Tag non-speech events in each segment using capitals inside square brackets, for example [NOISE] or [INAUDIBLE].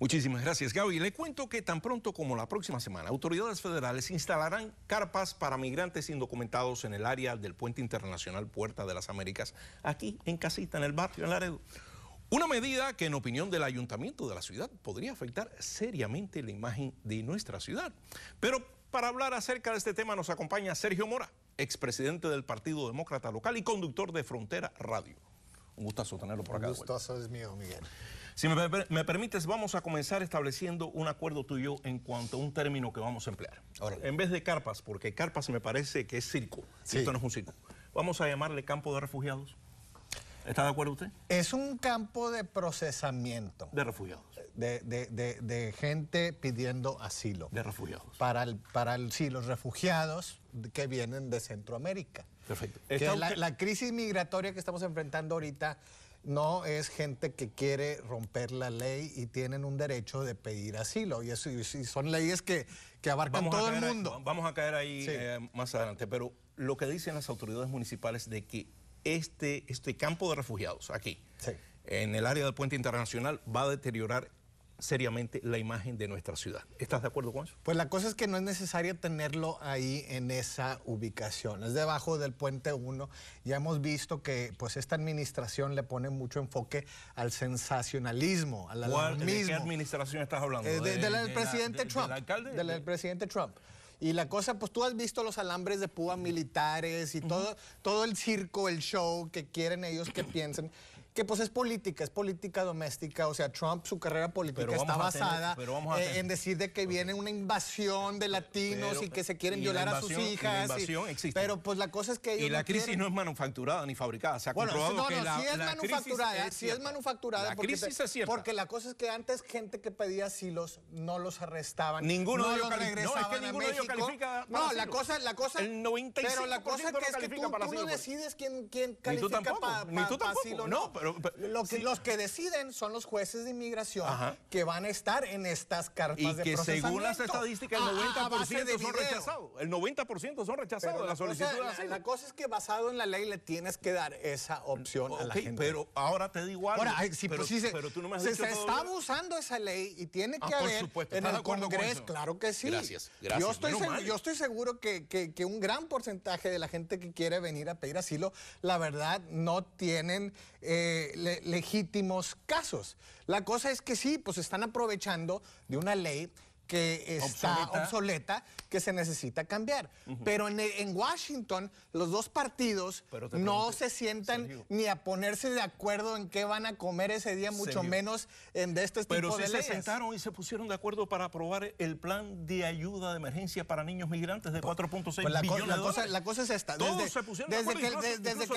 Muchísimas gracias, Gaby. Le cuento que tan pronto como la próxima semana, autoridades federales instalarán carpas para migrantes indocumentados en el área del Puente Internacional Puerta de las Américas, aquí en Casita, en el barrio, en Laredo. Una medida que en opinión del ayuntamiento de la ciudad podría afectar seriamente la imagen de nuestra ciudad. Pero para hablar acerca de este tema nos acompaña Sergio Mora, expresidente del Partido Demócrata Local y conductor de Frontera Radio. Un gustazo tenerlo por acá. Un gustazo es mío, Miguel. Si me, permites, vamos a comenzar estableciendo un acuerdo tuyo en cuanto a un término que vamos a emplear. En vez de carpas, porque carpas me parece que es circo. Esto no es un circo. Vamos a llamarle campo de refugiados. ¿Está de acuerdo usted? Es un campo de procesamiento. De refugiados. De, gente pidiendo asilo. De refugiados. Para, el, para el, sí, los refugiados que vienen de Centroamérica. Perfecto. la crisis migratoria que estamos enfrentando ahorita no es gente que quiere romper la ley y tienen un derecho de pedir asilo. Y, eso, son leyes que, abarcan todo el mundo. vamos a caer ahí eh, más adelante, pero lo que dicen las autoridades municipales de que este, este campo de refugiados aquí, en el área del puente internacional, va a deteriorar seriamente la imagen de nuestra ciudad. ¿Estás de acuerdo con eso? Pues la cosa es que no es necesario tenerlo ahí en esa ubicación. Es debajo del puente 1. Ya hemos visto que pues esta administración le pone mucho enfoque al sensacionalismo, al alarmismo. ¿De qué administración estás hablando? del presidente Trump. ¿Del alcalde? del presidente Trump. Y la cosa, pues tú has visto los alambres de púa militares y todo el circo, el show que quieren ellos que [CLEARS THROAT] piensen que pues es política, es política doméstica, o sea, Trump, su carrera política está basada en decir de que viene una invasión de latinos y que se quieren violar a sus hijas. Pero pues la cosa es que Y la crisis no es manufacturada ni fabricada, se ha bueno, comprobado no, no, que la, es manufacturada, es es manufacturada. La porque, crisis es cierta. Porque la cosa es que antes gente que pedía asilos no los arrestaban. Ninguno no los regresaban es que ninguno No, la cosa, la cosa... pero la cosa que es que tú, no decides quién, quién califica para asilo. tampoco los que deciden son los jueces de inmigración que van a estar en estas cartas de que según las estadísticas, el 90% son rechazados. El 90% son rechazados de la, cosa, La, cosa es que basado en la ley le tienes que dar esa opción a la gente. pero ahora te digo algo. Ahora, si, pero, se, está abusando esa ley y tiene ah, que haber en el Congreso. claro que sí. Gracias, Yo estoy, seguro, yo estoy seguro que, un gran porcentaje de la gente que quiere venir a pedir asilo, la verdad, no tienen... Eh, eh, legítimos casos. La cosa es que sí, pues están aprovechando de una ley que está obsoleta, que se necesita cambiar. Pero en, Washington los dos partidos no se sientan ni a ponerse de acuerdo en qué van a comer ese día, mucho menos en de este tipo de leyes. Pero se sentaron y se pusieron de acuerdo para aprobar el plan de ayuda de emergencia para niños migrantes de 4.6 pues, pues, la, cosa, la cosa es esta. Todos desde, se pusieron desde de acuerdo. Que, desde,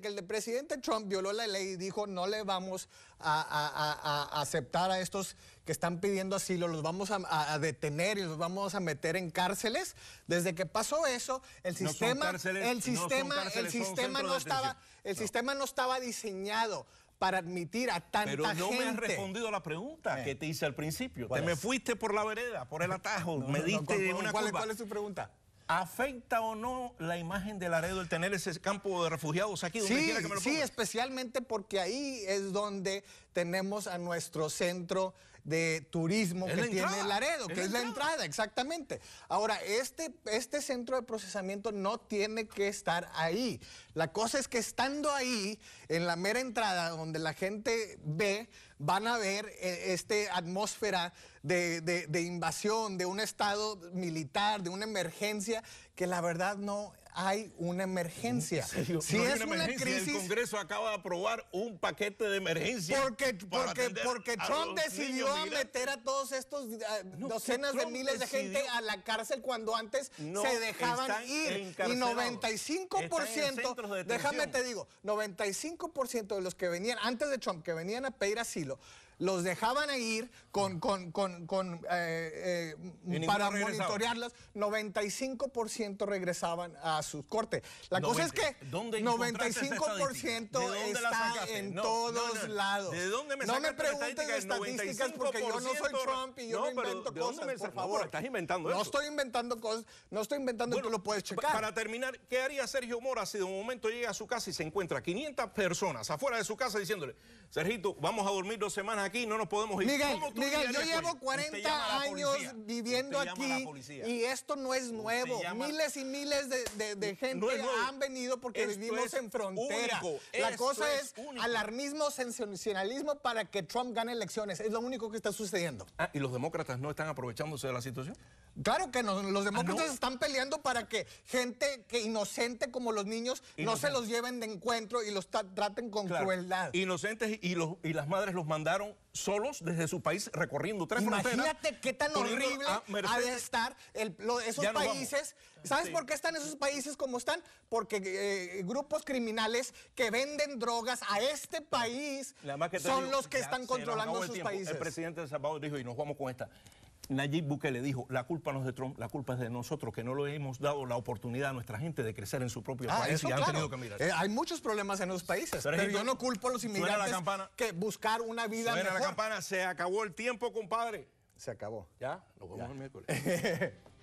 que el presidente, Trump violó la ley y dijo no le vamos a aceptar a estos que están pidiendo asilo, los vamos a, detener y los vamos a meter en cárceles. Desde que pasó eso, el sistema, no el sistema, el sistema no estaba, el sistema no estaba diseñado para admitir a tanta gente. Pero no me has respondido a la pregunta eh. que te hice al principio. Te me fuiste por la vereda, por el [LAUGHS] atajo, me diste una ¿cuál, ¿Cuál es tu pregunta? ¿Afecta o no la imagen de Laredo el tener ese campo de refugiados aquí? Donde sí, sí, especialmente porque ahí es donde tenemos a nuestro centro de turismo que tiene Laredo, que es, la entrada? exactamente. Ahora, este, este centro de procesamiento no tiene que estar ahí. La cosa es que estando ahí, en la mera entrada, donde la gente ve, van a ver eh, esta atmósfera de invasión, de un estado militar, de una emergencia, que la verdad no hay una emergencia. Si es una, crisis, el Congreso acaba de aprobar un paquete de emergencia. Porque, porque, porque Trump decidió meter a todos estos eh, docenas de miles de gente a la cárcel cuando antes se dejaban ir y 95%, déjame te digo, 95% de los que venían antes de Trump que venían a pedir asilo los dejaban ir con, con, con, con eh, eh, para monitorearlas, 95% regresaban a sus corte. La cosa es que 95% está en todos no, lados. me No me pregunten estadísticas porque yo no soy Trump y yo no, invento cosas, por favor. Estás inventando No estoy inventando cosas, no estoy inventando, tú lo puedes checar. Para terminar, ¿qué haría Sergio Mora si de un momento llega a su casa y se encuentra 500 personas afuera de su casa diciéndole, Sergito, vamos a dormir dos semanas aquí, no nos podemos ir. Miguel, yo llevo 40 años viviendo aquí y esto no es nuevo. Miles y miles de, gente han venido porque vivimos en frontera. La cosa es, alarmismo, sensacionalismo para que Trump gane elecciones. Es lo único que está sucediendo. Ah, ¿Y los demócratas no están aprovechándose de la situación? Claro que no, los ah, demócratas están peleando para que gente que inocente como los niños no se los lleven de encuentro y los traten con crueldad. Inocentes y, los, y las madres los mandaron solos desde su país recorriendo tres Imagínate fronteras. Imagínate qué tan horrible ha de estar esos países. ¿Sabes por qué están esos países como están? Porque eh, grupos criminales que venden drogas a este país son los que están controlando sus países. El presidente de Salvador dijo, y nos vamos con esta, Nayib le dijo, la culpa no es de Trump, la culpa es de nosotros, que no le hemos dado la oportunidad a nuestra gente de crecer en su propio ah, país eh, hay muchos problemas en los países, pero, yo no culpo a los inmigrantes que buscar una vida suena mejor. la campana, se acabó el tiempo, compadre. Se acabó. ¿Ya? Nos vemos el miércoles. [LAUGHS]